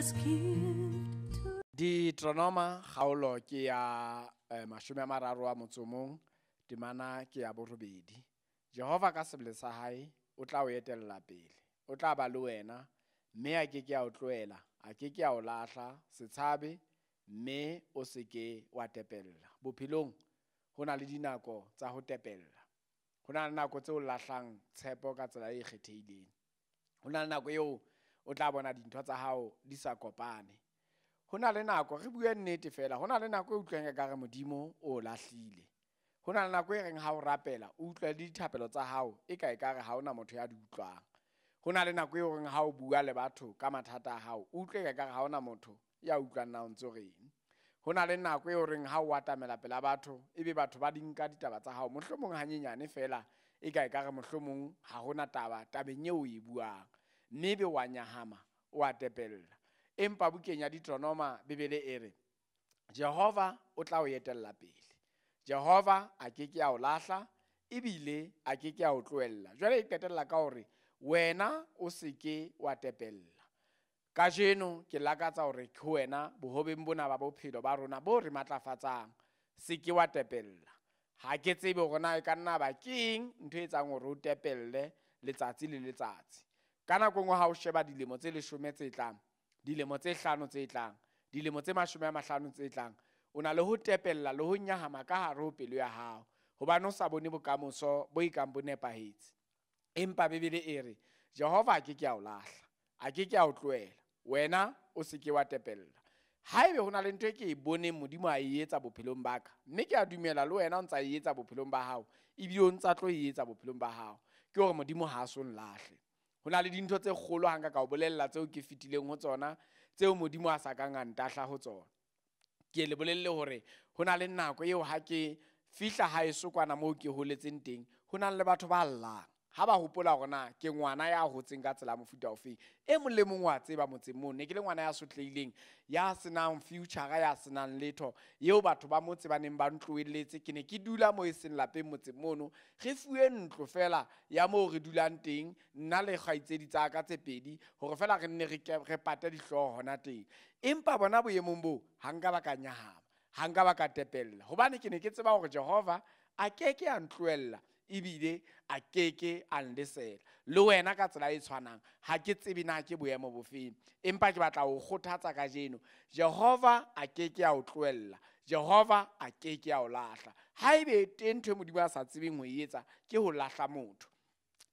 precious gift ditronoma kgaolo ke ya eh, masome a mararo a motsomong temana ke ya borobedi jehova ka sebele sa hae o tla o etelela pele o tla ba le wena mme a ke ke a o tloela a ke ke a o lahla setshabe mme o se ke wa tepella bophelong ho na le dinako tsa ho tepella ho na le nako tse o lahlang tshepo ka tsela e ikgethehileng ho na le nako eo o tla bona dintho tsa hao di sa kopane ho na le nako re bue nnete fela ho na le nako e utlwang e re modimo o lahlile ho na le nako e reng ha o rapela o utlwa le dithapelo tsa hao e ka e kare ha ona motho ya di utlwang ho na le nako e reng ha o bua le batho ka mathata a hao o utlwe e ka re ha ona motho ya utlwang na o ntse reng ho na le nako e reng ha o atamela pela batho ebe batho ba di nka ditaba tsa hao mohlomong hanyenyane fela e ka e kare mohlomong ha hona taba tabeng eo o e buang mme be wa nyahama wa tepella empa bukeng ya ditonoma bebele e re jehova o tla o etella pele jehova a ke ke a o lahla ebile a ke ke a o tloella jwale e qetella ka hore wena o se ke wa tepella jeno ke lakatsa hore ke wena bohobeng bona ba bophelo ba rona bo re matlafatsang se ke wa tepella ha ke tsebe gona e ka nna bakeng ntho e etsang hore o tepelle letsatsi le letsatsi ka nako ngwe ga o sheba dilemo tse lesome tse e tlang dilemo tse tlhano tse tlang dilemo tse masome a matlhano tse e tlang o na le go tepelela le ho nyahama ka gare go pelo ya gago gobane o sa bone bokamoso bo ikang bo nepagetse empa bebele e re jehova a ke ke a o lahla a ke ke a o tlohela wena o se ke wa tepella haebe go na le ntho e ke e boneng modimo a e etsa bophelong ba ka mme ke a dumela le wena o ntsa e etsa bophelong ba gago ebile o ntsa tlo e etsa bophelong ba gago ke gore modimo ga a so latlhe go na le dintho tse kgolo ga nka ka o bolella tseo ke fetileng ho tsona tseo modimo a sa kang a ntahla ho tsona ke le bolelle hore go na le nako eo ha ke fihla e sokwana moo ke holetseng teng go na le batho ba llang ha ba hopola hore na ke ngwana ya hotseng ka tsela mofuta ofeng e mong le mong wa tseba motseng moo ne ke le ngwana ya sotlehileng ya senang futura ya senang letho yeo batho ba motse ba neng ba ntloeletse ke ne ke dula mo e seng lapeng motseng mono ge fue ntlo fela ya moo re dulang teng nna le kgaitsedi tsa ka tse pedi hore fela re nne re pate dihlooho gona teng empa bona boemong boo ga nka ba ka nyagama ga nka ba ka tepella gobane ke ne ke tseba gore jehova a ke ke ya ntloelela ebile a keke a nlesela le wena ka tsela e tshwanang ga ke tsebe na ke boemo bofeng empa ke batla go kgothatsa ka jeno jehova a keke a o tloelela jehova a keke a o latlha ga ebe teng e modimo a sa tsebeng go e etsa ke go latlha motho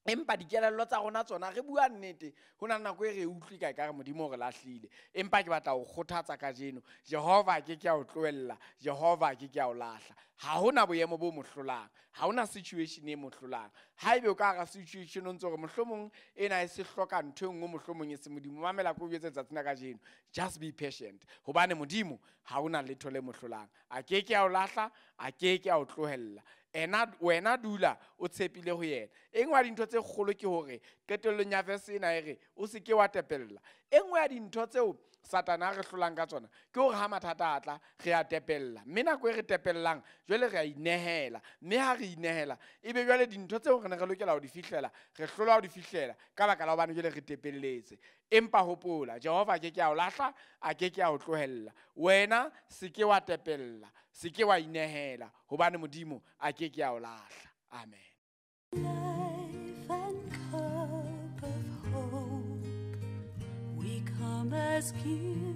empa dikelelelo tsa rona tsona re bua nnete go na nako e re e utlwe ka kare modimo re latlhile empa ke batla go kgothatsa ka jeno jehova ke ke a o tloelela jehova ke ke a o latlha ha hona boemo bo mohlolang ha hona situation e mohlolang ha ebe o ka ga situation o ntse gore e na e se hloka ntho e nngwe motlhomong e se modimo mamela ko bjetse tsatsi ka jeno just be patient gobane modimo ha hona letho le motlholang a ke ke a o lahla a ke ke a o tlohella ena wena dula o tshepile ho yena e nngwe ya dintho tse kgolo ke hore qetellong ya verse ena e re o se ke wa tepella e nngwe ya dintho tseo satana a re hlolang ka tsona ke hore ha mathata a tla re a tepella mme nako e re tepellang jale re a inehela mme ha re inehela e be jale dintho tseo re ne re lokela ho di fihlela re hlola ho di fihlela ka baka la gobane jale re tepelletse empa hopola jehova a ke ke a o lahla a ke ke a o tlohella wena se ke wa tepella se wa inehela hobane modimo a ke ke ya o amen Life and cup of hope, we come as